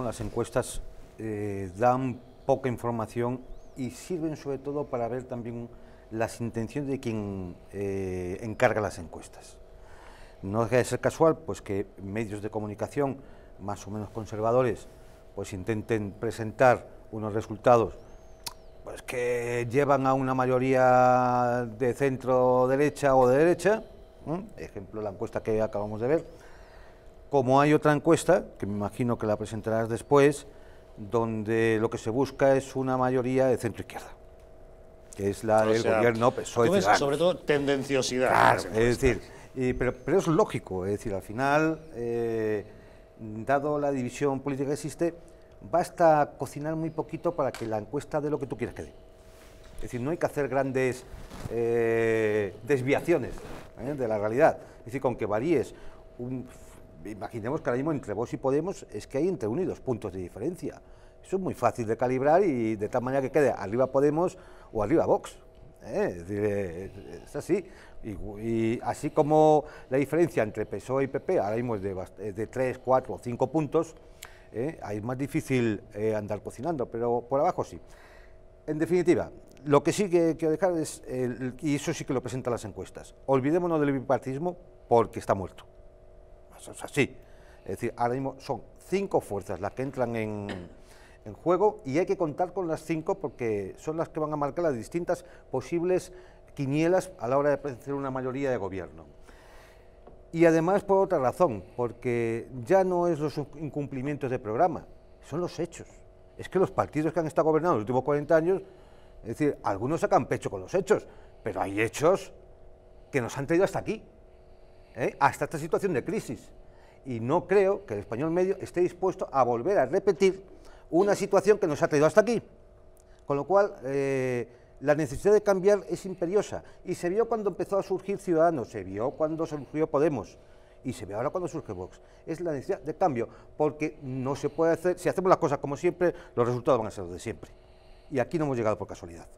Las encuestas eh, dan poca información y sirven sobre todo para ver también las intenciones de quien eh, encarga las encuestas. No deja de ser casual pues, que medios de comunicación más o menos conservadores pues, intenten presentar unos resultados pues, que llevan a una mayoría de centro derecha o de derecha, ejemplo la encuesta que acabamos de ver, como hay otra encuesta, que me imagino que la presentarás después, donde lo que se busca es una mayoría de centro izquierda, que es la del gobierno PSOE. sobre todo tendenciosidad. es decir, pero, es lógico, es decir, al final, eh, dado la división política que existe, basta cocinar muy poquito para que la encuesta dé lo que tú quieras que dé. Es decir, no hay que hacer grandes eh, desviaciones ¿eh? de la realidad. Es decir, con que varíes un imaginemos que ahora mismo entre Vox y Podemos es que hay entre unidos puntos de diferencia. Eso es muy fácil de calibrar y de tal manera que quede arriba Podemos o arriba Vox. ¿eh? Eh, es, así. Y, así como la diferencia entre PSOE y PP ahora mismo es de, de 3, 4 o 5 puntos, ¿eh? ahí es más difícil andar cocinando, pero por abajo sí. En definitiva, lo que sí que quiero dejar es, y eso sí que lo presentan las encuestas, olvidémonos del bipartismo porque está muerto es así. Es decir, ahora mismo son cinco fuerzas las que entran en, juego y hay que contar con las cinco porque son las que van a marcar las distintas posibles quinielas a la hora de presentar una mayoría de gobierno. Y además por otra razón, porque ya no es los incumplimientos de programa, son los hechos. Es que los partidos que han estado gobernando los últimos 40 años, es decir, algunos sacan pecho con los hechos, pero hay hechos que nos han traído hasta aquí. ¿eh? hasta esta situación de crisis. Y no creo que el español medio esté dispuesto a volver a repetir una situación que nos ha traído hasta aquí. Con lo cual, eh, la necesidad de cambiar es imperiosa. Y se vio cuando empezó a surgir Ciudadanos, se vio cuando surgió Podemos y se ve ahora cuando surge Vox. Es la necesidad de cambio, porque no se puede hacer, si hacemos las cosas como siempre, los resultados van a ser los de siempre. Y aquí no hemos llegado por casualidad.